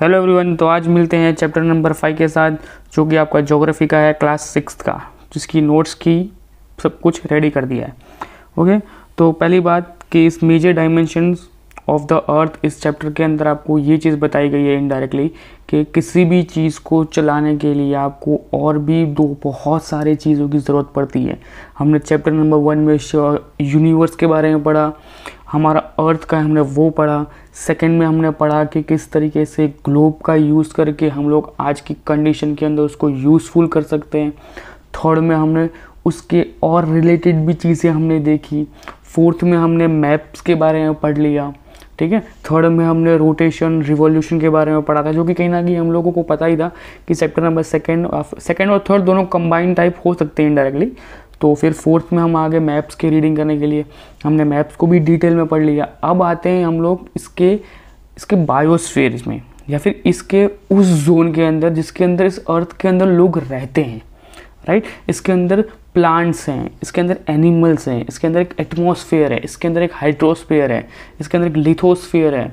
Hello everyone तो आज मिलते हैं चैप्टर नंबर फाइव के साथ जो कि आपका ज्योग्राफी का है क्लास सिक्स का जिसकी नोट्स की सब कुछ रेडी कर दिया है ओके तो पहली बात कि इस major dimensions of the earth इस चैप्टर के अंदर आपको ये चीज़ बताई गई है इनडायरेक्टली कि किसी भी चीज़ को चलाने के लिए आपको और भी दो बहुत सारे चीज़ों की ज़रूरत पड़ती है हमने चैप्टर नंबर वन में यूनिवर्स के बारे में पढ़ा हमारा अर्थ का हमने वो पढ़ा सेकेंड में हमने पढ़ा कि किस तरीके से ग्लोब का यूज़ करके हम लोग आज की कंडीशन के अंदर उसको यूज़फुल कर सकते हैं थर्ड में हमने उसके और रिलेटेड भी चीज़ें हमने देखी फोर्थ में हमने मैप्स के बारे में पढ़ लिया ठीक है थर्ड में हमने रोटेशन रिवॉल्यूशन के बारे में पढ़ा था जो कि कहीं ना कहीं हम लोगों को पता ही था कि चैप्टर नंबर सेकेंड सेकेंड और थर्ड दोनों कंबाइंड टाइप हो सकते हैं इंडायरेक्टली तो फिर फोर्थ में हम आ गए मैप्स की रीडिंग करने के लिए हमने मैप्स को भी डिटेल में पढ़ लिया अब आते हैं हम लोग इसके इसके बायोस्फेयर में या फिर इसके उस जोन के अंदर जिसके अंदर इस अर्थ के अंदर लोग रहते हैं राइट इसके अंदर प्लांट्स हैं इसके अंदर एनिमल्स हैं इसके अंदर एक एटमोसफेयर है इसके अंदर एक हाइड्रोस्फेयर है इसके अंदर एक लिथोस्फेयर है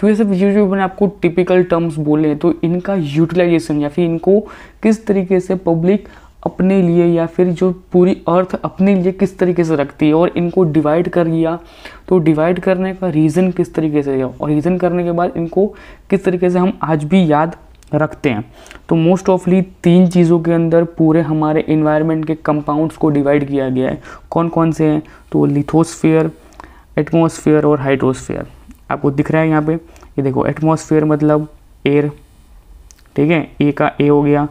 तो ये सब ये जो मैंने आपको टिपिकल टर्म्स बोले हैं तो इनका यूटिलाइजेशन या फिर इनको किस तरीके से पब्लिक अपने लिए या फिर जो पूरी अर्थ अपने लिए किस तरीके से रखती है और इनको डिवाइड कर लिया तो डिवाइड करने का रीज़न किस तरीके से है और रीज़न करने के बाद इनको किस तरीके से हम आज भी याद रखते हैं तो मोस्ट ऑफली तीन चीज़ों के अंदर पूरे हमारे इन्वायरमेंट के कंपाउंड्स को डिवाइड किया गया है कौन कौन से हैं तो लिथोस्फेयर एटमोसफेयर और हाइड्रोस्फेयर आपको दिख रहा है यहाँ पे ये देखो एटमोसफेयर मतलब एयर ठीक है ए का ए हो गया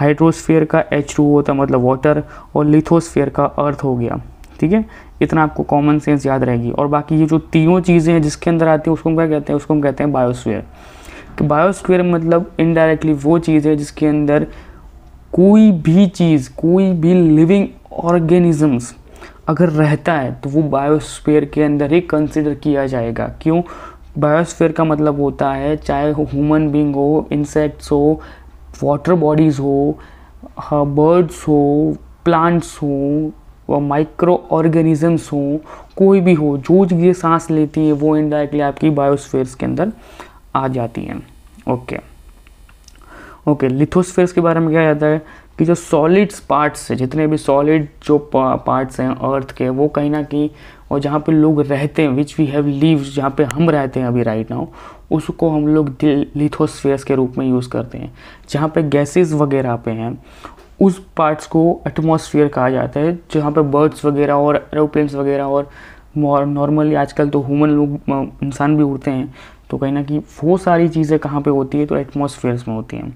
हाइड्रोस्फेयर का एच टू होता मतलब वाटर और लिथोस्फेयर का अर्थ हो गया ठीक है इतना आपको कॉमन सेंस याद रहेगी और बाकी ये जो तीनों चीज़ें हैं जिसके अंदर आती हैं उसको हम क्या कहते हैं उसको हम कहते हैं बायोस्फीयर तो बायोस्फीयर मतलब इनडायरेक्टली वो चीज़ है जिसके अंदर कोई भी चीज़ कोई भी लिविंग ऑर्गेनिजम्स अगर रहता है तो वो बायोस्फीयर के अंदर ही कंसिडर किया जाएगा क्यों बायोस्फीयर का मतलब होता है चाहे ह्यूमन बींग हो इंसेक्ट्स हो वाटर बॉडीज़ हो बर्ड्स हो प्लांट्स हो व माइक्रो ऑर्गेनिजम्स हो कोई भी हो जो ये सांस लेती है वो इनडायरेक्टली आपकी बायोस्फेयर्स के अंदर आ जाती हैं ओके ओके लिथोस्फेयर्स के बारे में क्या जाता है कि जो सॉलिड्स पार्ट्स है जितने भी सॉलिड जो पार्ट्स हैं अर्थ के वो कहीं ना कहीं और जहाँ पे लोग रहते हैं विच वी हैव लीव जहाँ पे हम रहते हैं अभी राइट नाउ उसको हम लोग लिथोस्फेयर्स के रूप में यूज़ करते हैं जहाँ पे गैसेस वगैरह पे हैं उस पार्ट्स को एटमोसफियर कहा जाता है जहाँ पे बर्ड्स वगैरह और एरोप्लेन्स वगैरह और नॉर्मली आजकल तो ह्यूमन लोग इंसान भी उड़ते हैं तो कहीं ना कि वो सारी चीज़ें कहाँ पे होती है तो एटमोसफियर्स में होती हैं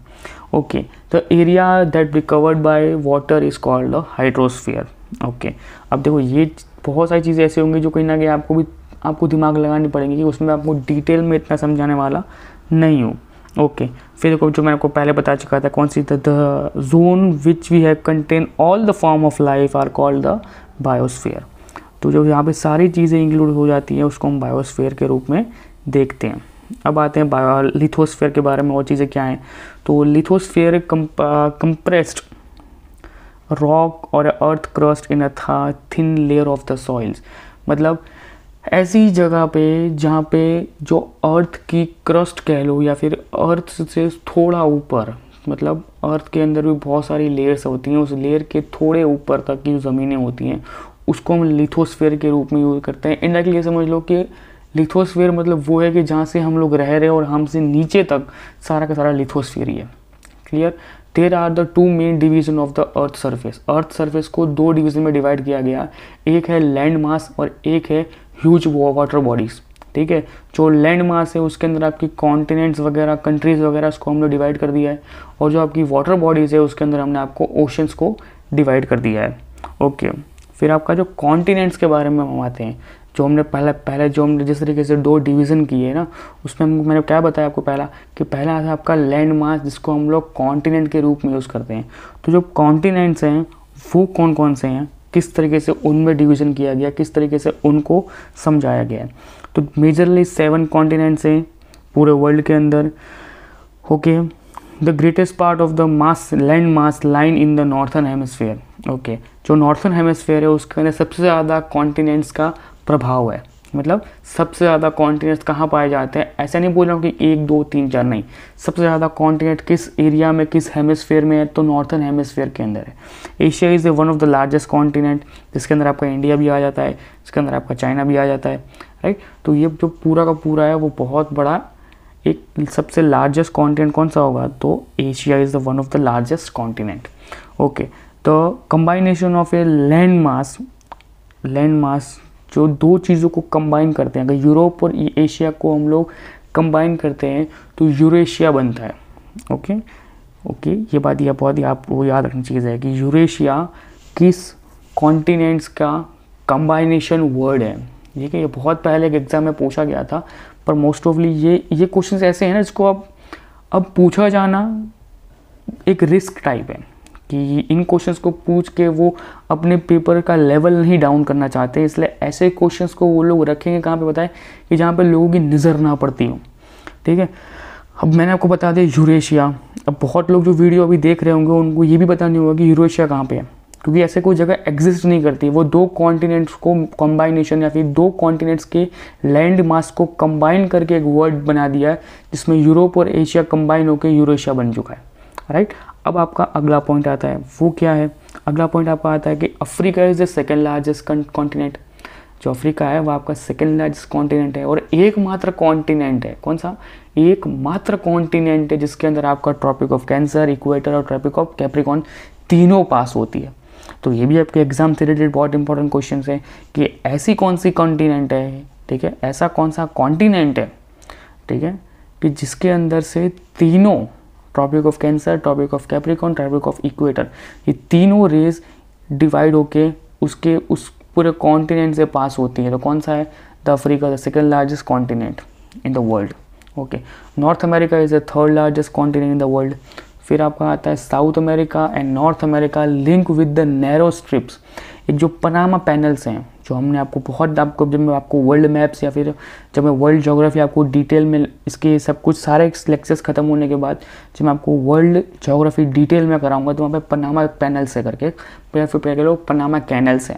okay the area that recovered by water is called the okay अब देखो ये बहुत सारी चीज़ें ऐसी होंगी जो कहीं ना कहीं आपको भी आपको दिमाग लगानी पड़ेंगी कि उसमें आपको डिटेल में इतना समझाने वाला नहीं हूँ ओके फिर देखो जो मैं आपको पहले बता चुका था कौन सी the zone which we have contain all the form of life are called the biosphere तो जो यहाँ पे सारी चीज़ें इंक्लूड हो जाती हैं उसको हम बायोस्फेयर के रूप में देखते हैं अब आते हैं बायो लिथोस्फेयर के बारे में और चीज़ें क्या हैं तो लिथोस्फेयर कंप्रेस्ड uh, रॉक और अर्थ क्रस्ट इन अ था thin layer of the soils मतलब ऐसी जगह पे जहाँ पे जो अर्थ की क्रस्ट कह लो या फिर अर्थ से थोड़ा ऊपर मतलब अर्थ के अंदर भी बहुत सारी लेयर्स होती हैं उस लेयर के थोड़े ऊपर तक की ज़मीनें होती हैं उसको हम लिथोस्फेयर के रूप में यूज़ करते हैं के ये समझ लो कि लिथोस्फेयर मतलब वो है कि जहाँ से हम लोग रह रहे हैं और हमसे नीचे तक सारा का सारा लिथोस्फेयर ही है clear there are the two main division of the earth surface earth surface को दो डिवीजन में डिवाइड किया गया एक है लैंड मास और एक है ह्यूज वाटर बॉडीज़ ठीक है जो लैंड मास है उसके अंदर आपकी कॉन्टिनेंट्स वगैरह कंट्रीज़ वगैरह उसको हमने डिवाइड कर दिया है और जो आपकी वाटर बॉडीज़ है उसके अंदर हमने आपको ओशंस को डिवाइड कर दिया है ओके okay. फिर आपका जो कॉन्टिनेंट्स के बारे में हम आते हैं जो हमने पहले पहले जो हमने जिस तरीके से दो डिवीज़न किए ना उसमें हम मैंने क्या बताया आपको पहला कि पहला था आपका लैंड मास जिसको हम लोग कॉन्टिनेंट के रूप में यूज़ करते हैं तो जो कॉन्टिनेंट्स हैं वो कौन कौन से हैं किस तरीके से उनमें डिवीज़न किया गया किस तरीके से उनको समझाया गया है तो मेजरली सेवन कॉन्टिनेंट्स हैं पूरे वर्ल्ड के अंदर okay the greatest part of the mass land mass line in the northern hemisphere okay जो नॉर्थन हेमस्फेयर है उसके अंदर सबसे ज़्यादा कॉन्टिनेंट्स का प्रभाव है मतलब सबसे ज़्यादा कॉन्टिनेंट्स कहाँ पाए जाते हैं ऐसा नहीं बोल रहा हूँ कि एक दो तीन चार नहीं सबसे ज़्यादा कॉन्टिनेंट किस एरिया में किस हेमिसफेयर में है तो नॉर्थन हेमिसफेयर के अंदर है Asia is one of the largest continent जिसके अंदर आपका इंडिया भी आ जाता है जिसके अंदर आपका चाइना भी आ जाता है राइट तो ये जो पूरा का पूरा है वो बहुत बड़ा एक सबसे लार्जेस्ट कॉन्टिनेंट कौन सा होगा तो Asia is the one of the largest continent okay तो combination of a land mass land mass जो दो चीज़ों को कंबाइन करते हैं अगर यूरोप और एशिया को हम लोग कंबाइन करते हैं तो यूरेशिया बनता है ओके ओके ये बात यह बहुत ही आपको याद रखनी चाहिए कि यूरेशिया किस कॉन्टिनेंट्स का कंबाइनेशन वर्ड है ठीक है ये बहुत पहले एक एग्ज़ाम में पूछा गया था पर मोस्ट ऑफली ये ये क्वेश्चन ऐसे हैं ना जिसको अब अब पूछा जाना एक रिस्क टाइप है कि इन क्वेश्चंस को पूछ के वो अपने पेपर का लेवल नहीं डाउन करना चाहते इसलिए ऐसे क्वेश्चंस को वो लोग रखेंगे कहाँ पे बताएं कि जहाँ पे लोगों की नज़र ना पड़ती हो ठीक है अब मैंने आपको बता दिया यूरेशिया अब बहुत लोग जो वीडियो अभी देख रहे होंगे उनको ये भी पता नहीं होगा कि यूरेशिया कहाँ पर है क्योंकि ऐसे कोई जगह एग्जिस्ट नहीं करती वो दो कॉन्टिनेंट्स को कॉम्बाइनेशन या फिर दो कॉन्टिनेंट्स के लैंड मास को कंबाइन करके एक वर्ड बना दिया है जिसमें यूरोप और एशिया कंबाइन होकर यूरेशिया बन चुका है राइट अब आपका अगला पॉइंट आता है वो क्या है अगला पॉइंट आपका आता है कि Africa is the second largest continent जो अफ्रीका है वह आपका सेकेंड लार्जेस्ट कॉन्टिनेंट है और एकमात्र कॉन्टिनेंट है कौन सा एकमात्र कॉन्टिनेंट है जिसके अंदर आपका ट्रॉपिक ऑफ कैंसर इक्वेटर और ट्रॉपिक ऑफ कैप्रिकॉन तीनों पास होती है तो ये भी आपके एग्जाम से रिलेटेड बहुत इंपॉर्टेंट क्वेश्चन है कि ऐसी कौन सी कॉन्टिनेंट है ठीक है ऐसा कौन सा कॉन्टिनेंट है ठीक है कि जिसके अंदर से तीनों Tropic of Cancer Tropic of Capricorn Tropic of equator ये तीनों रेज डिवाइड होके उसके उस पूरे कॉन्टिनेंट से पास होती है तो कौन सा है the Africa the second largest continent in the world okay North America is the third largest continent in the world फिर आपका आता है South America and North America link with the narrow strips एक जो पनामा पैनल्स हैं जो हमने आपको बहुत आपको जब मैं आपको वर्ल्ड मैप्स या फिर जब मैं वर्ल्ड जोग्राफी आपको डिटेल में इसके सब कुछ सारे लेक्चर्स ख़त्म होने के बाद जब मैं आपको वर्ल्ड जोग्राफी डिटेल में कराऊंगा तो वहाँ पे पनामा पैनल से करके या फिर कह लो पनामा कैनल से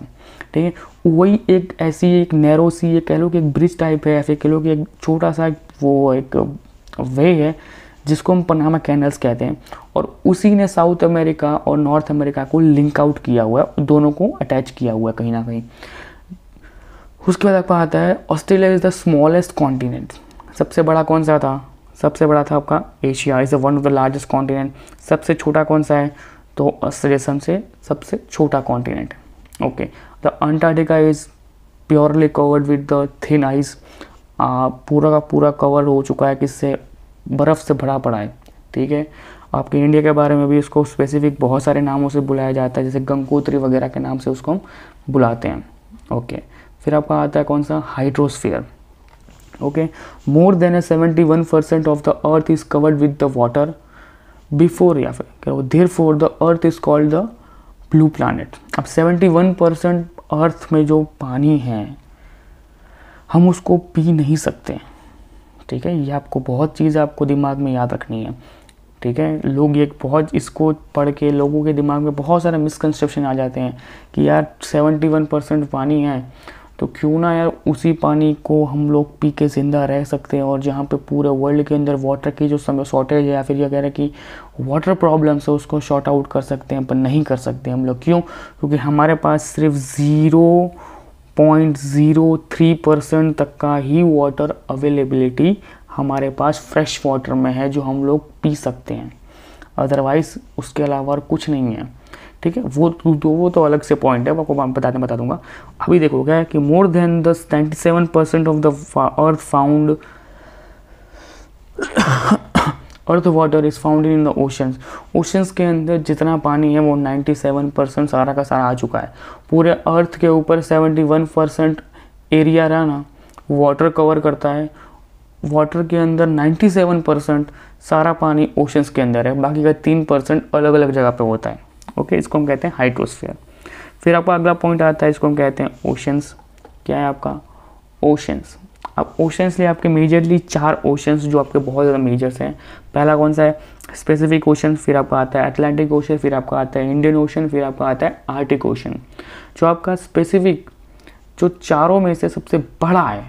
ठीक है वही एक ऐसी एक नैरो सी ये कह लो कि एक ब्रिज टाइप है या फिर कह लो कि एक छोटा सा वो एक वे है जिसको हम पनामा कैनल्स कहते हैं और उसी ने साउथ अमेरिका और नॉर्थ अमेरिका को लिंक आउट किया हुआ है दोनों को अटैच किया हुआ है कहीं ना कहीं उसके बाद आपका आता है Australia is the smallest continent सबसे बड़ा कौन सा था सबसे बड़ा था आपका Asia is the one of the largest continent सबसे छोटा कौन सा है तो ऑस्ट्रेलिया सबसे सबसे छोटा continent okay the Antarctica is purely covered with the thin ice पूरा का पूरा कवर हो चुका है किससे बर्फ़ से भरा पड़ा है ठीक है आपके इंडिया के बारे में भी इसको स्पेसिफिक बहुत सारे नामों से बुलाया जाता है जैसे गंगोत्री वगैरह के नाम से उसको हम बुलाते हैं ओके okay. फिर आपका आता है कौन सा hydrosphere okay more than a seventy one percent of the earth is covered with the water before या फिर therefore the earth is called the blue planet अब सेवेंटी वन परसेंट अर्थ में जो पानी है हम उसको पी नहीं सकते ठीक है ये आपको बहुत चीज़ आपको दिमाग में याद रखनी है ठीक है लोग ये बहुत इसको पढ़ के लोगों के दिमाग में बहुत सारे मिसकंसेप्शन आ जाते हैं कि यार सेवेंटी वन परसेंट पानी है तो क्यों ना यार उसी पानी को हम लोग पी के ज़िंदा रह सकते हैं और जहाँ पे पूरे वर्ल्ड के अंदर वाटर की जो समय शॉर्टेज है या फिर ये कह रहे कि वाटर प्रॉब्लम्स है उसको शॉर्ट आउट कर सकते हैं पर नहीं कर सकते हम लोग क्यों क्योंकि हमारे पास सिर्फ zero point zero three percent तक का ही वाटर अवेलेबिलिटी हमारे पास फ्रेश वाटर में है जो हम लोग पी सकते हैं अदरवाइज़ उसके अलावा और कुछ नहीं है ठीक है वो तो-, तो वो तो अलग से पॉइंट है वो आपको बताने बता दूंगा अभी देखो क्या है कि more than the seventy seven percent of the earth found earth water is found in the oceans oceans के अंदर जितना पानी है वो नाइन्टी सेवन परसेंट सारा का सारा आ चुका है पूरे अर्थ के ऊपर सेवेंटी वन परसेंट एरिया रहा ना वाटर कवर करता है वाटर के अंदर 97 परसेंट सारा पानी ओशंस के अंदर है बाकी का तीन परसेंट अलग अलग जगह पे होता है ओके इसको हम कहते हैं हाइड्रोस्फेयर फिर आपका अगला पॉइंट आता है इसको हम कहते हैं ओशंस क्या है आपका ओशंस अब ओशंस लिए आपके मेजरली चार ओशंस जो आपके बहुत ज़्यादा मेजर्स हैं पहला कौन सा है स्पेसिफिक ओशन फिर आपका आता है अटलांटिक ओशन फिर आपका आता है इंडियन ओशन फिर आपका आता है आर्टिक ओशन जो आपका स्पेसिफिक जो चारों में से सबसे बड़ा है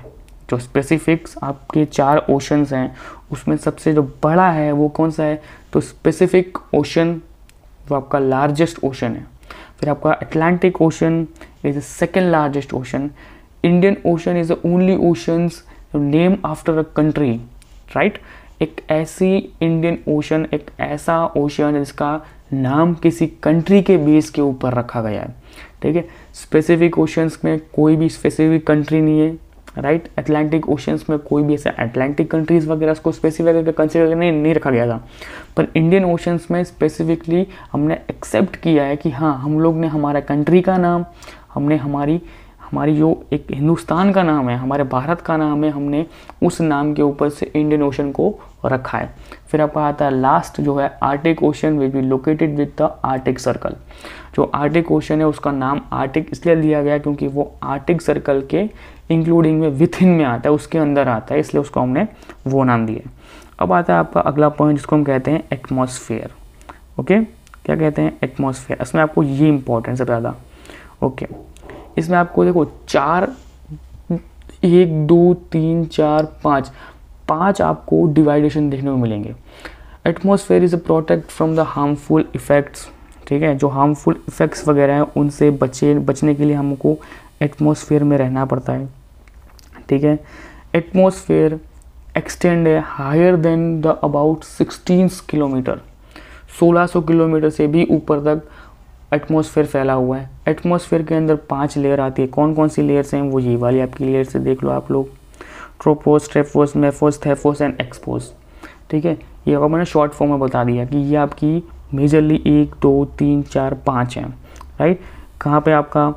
जो स्पेसिफिक्स आपके चार ओशंस हैं उसमें सबसे जो बड़ा है वो कौन सा है तो स्पेसिफिक ओशन वो तो आपका लार्जेस्ट ओशन है फिर आपका Atlantic Ocean is the second largest ocean Indian Ocean is the only oceans name after a country right एक ऐसी इंडियन ओशन एक ऐसा ओशन जिसका नाम किसी कंट्री के बेस के ऊपर रखा गया है ठीक है स्पेसिफिक ओशंस में कोई भी स्पेसिफिक कंट्री नहीं है राइट अटलांटिक ओशंस में कोई भी ऐसा अटलांटिक कंट्रीज़ वगैरह उसको स्पेसिफाई करके कंसिडर नहीं, नहीं रखा गया था पर इंडियन ओशंस में स्पेसिफिकली हमने एक्सेप्ट किया है कि हाँ हम लोग ने हमारा कंट्री का नाम हमने हमारी हमारी जो एक हिंदुस्तान का नाम है हमारे भारत का नाम है हमने उस नाम के ऊपर से इंडियन ओशन को रखा है फिर आपका आता है लास्ट जो है Arctic Ocean will be located with the Arctic circle जो आर्टिक ओशन है उसका नाम आर्टिक इसलिए दिया गया क्योंकि वो आर्टिक सर्कल के इंक्लूडिंग में विथ इन में आता है उसके अंदर आता है इसलिए उसको हमने वो नाम दिया अब आता है आपका अगला पॉइंट जिसको हम कहते हैं एटमोसफेयर ओके क्या कहते हैं एटमोसफेयर इसमें आपको ये इंपॉर्टेंट सबसे ज़्यादा ओके इसमें आपको देखो चार एक दो तीन चार पाँच पांच आपको डिवाइडेशन देखने को मिलेंगे atmosphere is a protect from the harmful effects ठीक है जो हार्मफुल इफ़ेक्ट्स वगैरह हैं उनसे बचे बचने के लिए हमको एटमोसफेयर में रहना पड़ता है ठीक है एटमोसफेयर एक्सटेंड है higher than the about sixteen kilometre 1600 kilometre से भी ऊपर तक एटमॉस्फेयर फैला हुआ है एटमॉस्फेयर के अंदर पांच लेयर आती है कौन कौन सी लेयर्स हैं वो ये वाली आपकी लेयर से देख लो आप लोग ट्रोपोज ट्रेफोस मेफोस मेफोस्ट एंड एक्सपोज ठीक है ये होगा मैंने शॉर्ट फॉर्म में बता दिया कि ये आपकी मेजरली एक दो तीन चार पाँच हैं राइट कहाँ पे आपका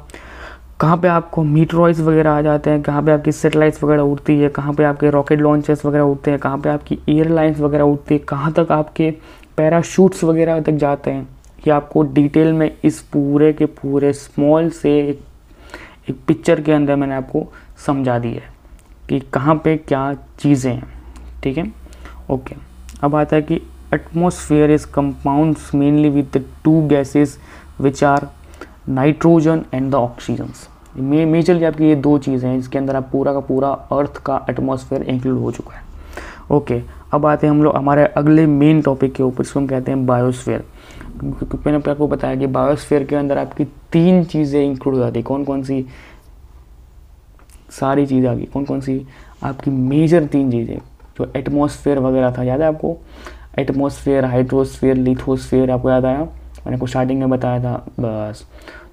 कहाँ पे आपको मीटरॉइज वगैरह आ जाते हैं कहाँ पे आपकी सेटेलाइट्स वगैरह उड़ती है कहाँ पे आपके रॉकेट लॉन्चेस वगैरह उड़ते हैं कहाँ पे आपकी एयरलाइंस वगैरह उड़ती है कहाँ तक आपके पैराशूट्स वगैरह तक जाते हैं ये आपको डिटेल में इस पूरे के पूरे स्मॉल से एक, एक पिक्चर के अंदर मैंने आपको समझा दी है कि कहाँ पे क्या चीज़ें हैं ठीक है ओके अब आता है कि atmosphere is compound mainly with the two gases which are nitrogen and the oxygen majorly आपकी ये दो चीज़ें हैं जिसके अंदर आप पूरा का पूरा अर्थ का एटमोसफेयर इंक्लूड हो चुका है ओके okay, अब आते हैं हम लोग हमारे अगले मेन टॉपिक के ऊपर जिसको हम कहते हैं बायोस्फेयर मैंने आपको बताया कि बायोस्फेयर के अंदर आपकी तीन चीज़ें इंक्लूड हो जाती है कौन कौन सी सारी चीज़ें आ गई कौन कौन सी आपकी मेजर तीन चीज़ें जो एटमोसफेयर वगैरह था याद है आपको एटमोसफेयर हाइड्रोस्फेयर लिथोसफेयर आपको याद आया मैंने आपको स्टार्टिंग में बताया था बस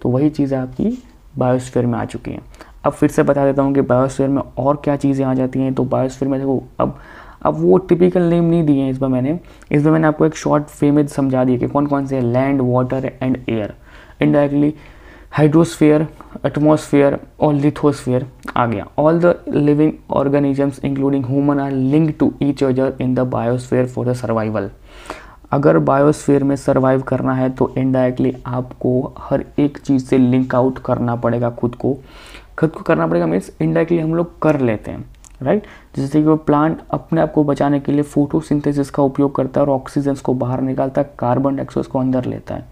तो वही चीज़ें आपकी बायोस्फेयर में आ चुकी हैं अब फिर से बता देता हूँ कि बायोस्फेयर में और क्या चीज़ें आ जाती हैं तो बायोस्फेयर में देखो अब अब वो टिपिकल नेम नहीं दिए हैं इस बार मैंने इस बार मैंने आपको एक शॉर्ट फेमेज समझा दिया कि कौन कौन से land water and air indirectly hydrosphere atmosphere और लिथोस्फियर आ गया all the living organisms including human are link to each other in the biosphere for the survival अगर बायोस्फीयर में सर्वाइव करना है तो इनडायरेक्टली आपको हर एक चीज़ से लिंक आउट करना पड़ेगा खुद को खुद को करना पड़ेगा मीन्स इनडायरेक्टली हम लोग कर लेते हैं राइट जैसे कि वो प्लांट अपने आप को बचाने के लिए फोटोसिंथेसिस का उपयोग करता है और ऑक्सीजन को बाहर निकालता है कार्बन डाइऑक्साइड को अंदर लेता है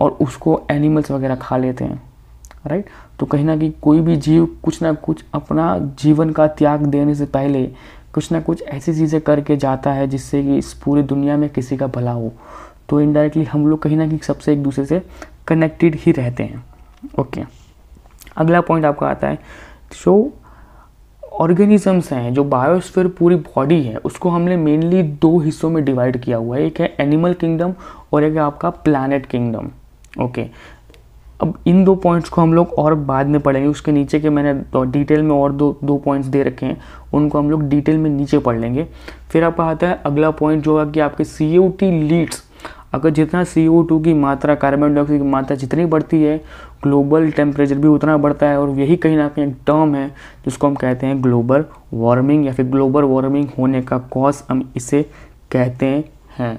और उसको एनिमल्स वगैरह खा लेते हैं राइट तो कहीं ना कहीं कोई भी जीव कुछ ना कुछ अपना जीवन का त्याग देने से पहले कुछ ना कुछ ऐसी चीज़ें करके जाता है जिससे कि इस पूरी दुनिया में किसी का भला हो तो इनडायरेक्टली हम लोग कहीं ना कहीं सबसे एक दूसरे से कनेक्टेड ही रहते हैं ओके okay. अगला पॉइंट आपका आता है सो ऑर्गेनिजम्स हैं जो बायोस्फीयर पूरी बॉडी है उसको हमने मेनली दो हिस्सों में डिवाइड किया हुआ है एक है एनिमल किंगडम और एक है आपका प्लानट किंगडम ओके अब इन दो पॉइंट्स को हम लोग और बाद में पढ़ेंगे उसके नीचे के मैंने डिटेल में और दो दो पॉइंट्स दे रखे हैं उनको हम लोग डिटेल में नीचे पढ़ लेंगे फिर आपका आता है अगला पॉइंट जो है कि आपके सी ओ टी लीड्स अगर जितना सी ओ टू की मात्रा कार्बन डाइऑक्साइड की मात्रा जितनी बढ़ती है ग्लोबल टेम्परेचर भी उतना बढ़ता है और यही कहीं ना कहीं एक टर्म है जिसको हम कहते हैं ग्लोबल वार्मिंग या फिर ग्लोबल वार्मिंग होने का कॉज हम इसे कहते हैं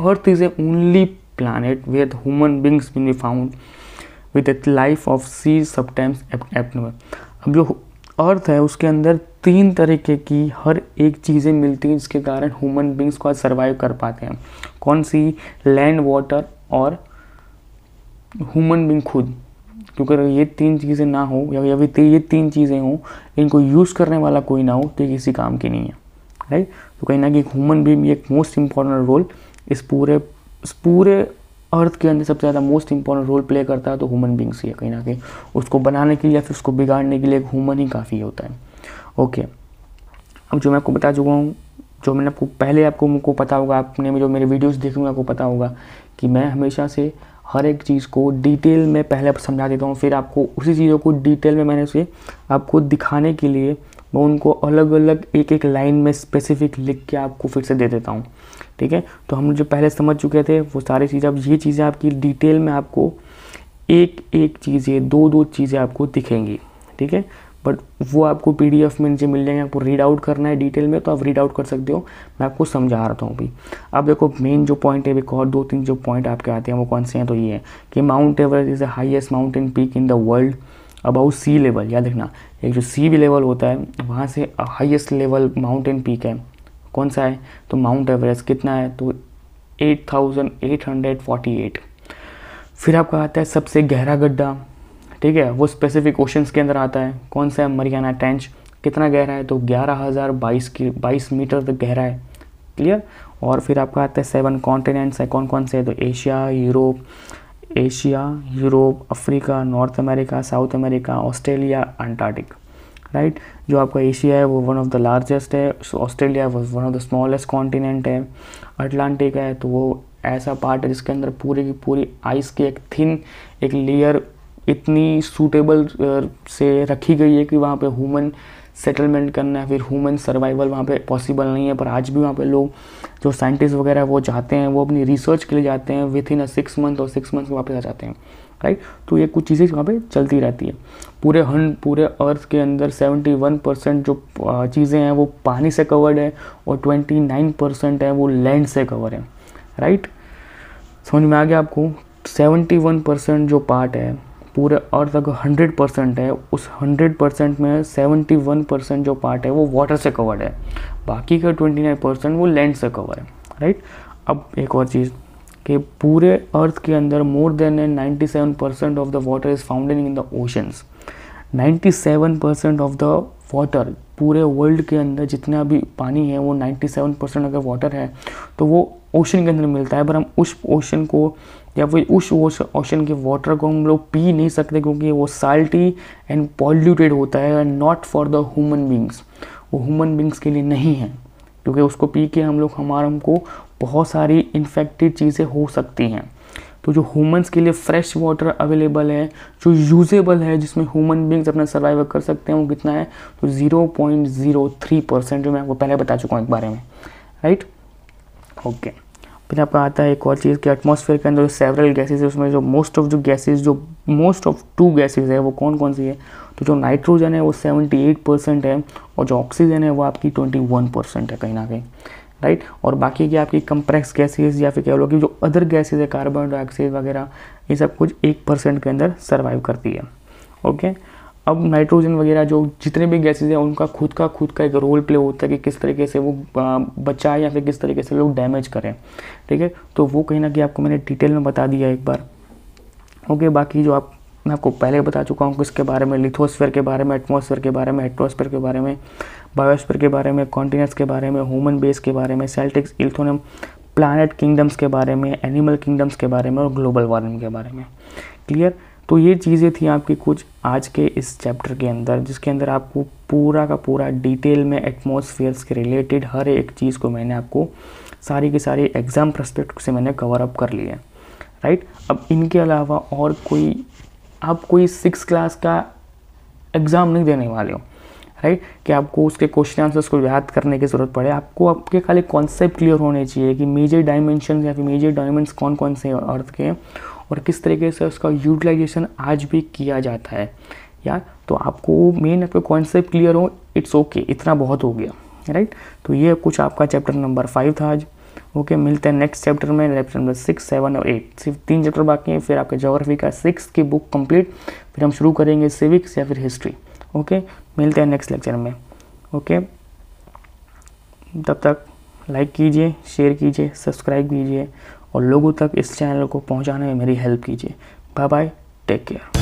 और तीसरे only planet where the human beings will be found with a life of sea sometimes abnormal अब जो अर्थ है उसके अंदर तीन तरीके की हर एक चीज़ें मिलती हैं जिसके कारण ह्यूमन बींग्स को सर्वाइव कर पाते हैं कौन सी लैंड वाटर और ह्यूमन बींग खुद क्योंकि अगर ये तीन चीज़ें ना हो या अभी फिर ये तीन चीज़ें हों इनको यूज़ करने वाला कोई ना हो तो किसी काम की नहीं है राइट तो कहीं ना कि ह्यूमन बींग एक मोस्ट इम्पॉर्टेंट रोल इस पूरे पूरे अर्थ के अंदर सबसे ज़्यादा मोस्ट इंपॉर्टेंट रोल प्ले करता है तो ह्यूमन बींग्स ही है कहीं ना कहीं उसको बनाने के लिए या फिर उसको बिगाड़ने के लिए एक ह्यूमन ही काफ़ी होता है ओके अब जो मैं आपको बता चुका हूँ जो मैंने आपको पहले आपको मुझको पता होगा आपने जो मेरे वीडियोस देखे होंगे आपको पता होगा कि मैं हमेशा से हर एक चीज़ को डिटेल में पहले समझा देता हूँ फिर आपको उसी चीज़ों को डिटेल में मैंने उसे आपको दिखाने के लिए मैं उनको अलग अलग एक एक लाइन में स्पेसिफिक लिख के आपको फिर से दे देता हूँ ठीक है तो हम जो पहले समझ चुके थे वो सारी चीज़ें अब ये चीज़ें आपकी डिटेल में आपको एक एक चीज़ें दो दो चीज़ें आपको दिखेंगी ठीक है बट वो आपको पी में नीचे मिल जाएंगे आपको रीड आउट करना है डिटेल में तो आप रीड आउट कर सकते हो मैं आपको समझा रहा हूँ अभी अब देखो मेन जो पॉइंट है एक और दो तीन जो पॉइंट आपके आते हैं वो कौन से हैं तो ये है कि Mount Everest is the highest mountain peak in the world about sea level याद रखना एक जो सी लेवल होता है वहाँ से हाइएस्ट लेवल माउंटेन पीक है कौन सा है तो माउंट एवरेस्ट कितना है तो 8848 फिर आपका आता है सबसे गहरा गड्ढा ठीक है वो स्पेसिफिक ओशंस के अंदर आता है कौन सा है मरियाना टेंच कितना गहरा है तो ग्यारह हज़ार बाईस की बाईस मीटर तक गहरा है क्लियर और फिर आपका आता है सेवन कॉन्टिनेंट्स है कौन कौन से है तो Asia Europe Asia Europe Africa North America South America Australia Antarctic right right? जो आपका एशिया है वो वन ऑफ द लार्जेस्ट है Australia one of the smallest continent है अटलांटिक है तो वो ऐसा पार्ट है जिसके अंदर पूरी की पूरी आइस की एक थिन एक लेयर इतनी सूटेबल से रखी गई है कि वहाँ पे ह्यूमन सेटलमेंट करना है फिर ह्यूमन सर्वाइवल वहाँ पे पॉसिबल नहीं है पर आज भी वहाँ पे लोग जो साइंटिस्ट वगैरह वो जाते हैं वो अपनी रिसर्च के लिए जाते हैं within a six month और सिक्स मंथ वापस आ जाते हैं राइट तो ये कुछ चीज़ें वहाँ पे चलती रहती है पूरे हंड पूरे अर्थ के अंदर 71 परसेंट जो चीज़ें हैं वो पानी से कवर्ड है और 29 परसेंट है वो लैंड से कवर है राइट समझ में आ गया आपको 71 परसेंट जो पार्ट है पूरे अर्थ अगर हंड्रेड परसेंट है उस हंड्रेड परसेंट में सेवेंटी वन परसेंट जो पार्ट है वो वाटर से कवर्ड है बाकी का ट्वेंटी नाइन परसेंट वो लैंड से कवर है राइट अब एक और चीज़ कि पूरे अर्थ के अंदर more than ninety seven percent of the water is founded in the oceans ninety seven percent of the water पूरे वर्ल्ड के अंदर जितना भी पानी है वो 97 परसेंट अगर वाटर है तो वो ओशन के अंदर मिलता है पर हम उस ओशन को या फिर उस ओशन के वाटर को हम लोग पी नहीं सकते क्योंकि वो साल्टी एंड पॉल्यूटेड होता है and not for the human beings वो ह्यूमन बींग्स के लिए नहीं है क्योंकि उसको पी के हम लोग हमारे हमको बहुत सारी इन्फेक्टेड चीज़ें हो सकती हैं तो जो ह्यूमंस के लिए फ्रेश वाटर अवेलेबल है जो यूजेबल है जिसमें ह्यूमन बींग्स अपना सर्वाइव कर सकते हैं वो कितना है तो 0.03 परसेंट जो मैं आपको पहले बता चुका हूँ एक बारे में राइट ओके फिर आपका आता है एक और चीज़ कि एटमोसफेयर के अंदर जो सेवरल गैसेज है उसमें जो मोस्ट ऑफ जो गैसेज जो मोस्ट ऑफ टू गैसेज है वो कौन कौन सी है तो जो नाइट्रोजन है वो एट परसेंट है और जो ऑक्सीजन है वो आपकी वन परसेंट है कहीं ना कहीं राइट और बाकी की आपकी कंप्रेक्स गैसेज या फिर क्या लो जो अदर गैसेज है कार्बन डाइऑक्साइड वगैरह ये सब कुछ एक परसेंट के अंदर सर्वाइव करती है ओके अब नाइट्रोजन वगैरह जो जितने भी गैसेज हैं उनका खुद का खुद का एक रोल प्ले होता है कि किस तरीके से वो बचाए या फिर किस तरीके से लोग डैमेज करें ठीक है तो वो कहीं ना कहीं आपको मैंने डिटेल में बता दिया एक बार ओके बाकी जो आप मैं आपको पहले बता चुका हूँ किसके बारे में लिथोस्फेयर के बारे में एटमोसफेयर के बारे में एट्मोसफेयर के बारे में बायोस्पर के बारे में कॉन्टीनेंट्स के बारे में ह्यूमन बेस के बारे में सेल्टिक्स इल्थोनियम प्लानट किंगडम्स के बारे में एनिमल किंगडम्स के बारे में और ग्लोबल वार्मिंग के बारे में क्लियर तो ये चीज़ें थी आपकी कुछ आज के इस चैप्टर के अंदर जिसके अंदर आपको पूरा का पूरा डिटेल में एटमोसफियर्स के रिलेटेड हर एक चीज़ को मैंने आपको सारी की सारी एग्ज़ाम प्रस्पेक्ट से मैंने कवर अप कर लिया है राइट अब इनके अलावा और कोई आप कोई सिक्स क्लास का एग्ज़ाम नहीं देने वाले हो राइट कि आपको उसके क्वेश्चन आंसर्स को याद करने की ज़रूरत पड़े आपको आपके खाली कॉन्सेप्ट क्लियर होने चाहिए कि मेजर डायमेंशन या फिर मेजर डायमेंट्स कौन कौन से हैं अर्थ के और किस तरीके से उसका यूटिलाइजेशन आज भी किया जाता है या तो आपको मेन आपके कॉन्सेप्ट क्लियर हो इट्स ओके okay, इतना बहुत हो गया राइट तो ये कुछ आपका चैप्टर नंबर फाइव था आज ओके okay, मिलते हैं नेक्स्ट चैप्टर में चैप्टर नंबर सिक्स सेवन और एट सिर्फ तीन चैप्टर बाकी हैं फिर आपके जोग्राफी का सिक्स की बुक कंप्लीट फिर हम शुरू करेंगे सिविक्स या फिर हिस्ट्री ओके okay? मिलते हैं नेक्स्ट लेक्चर में ओके तब तक लाइक कीजिए शेयर कीजिए सब्सक्राइब कीजिए और लोगों तक इस चैनल को पहुंचाने में मेरी हेल्प कीजिए बाय बाय टेक केयर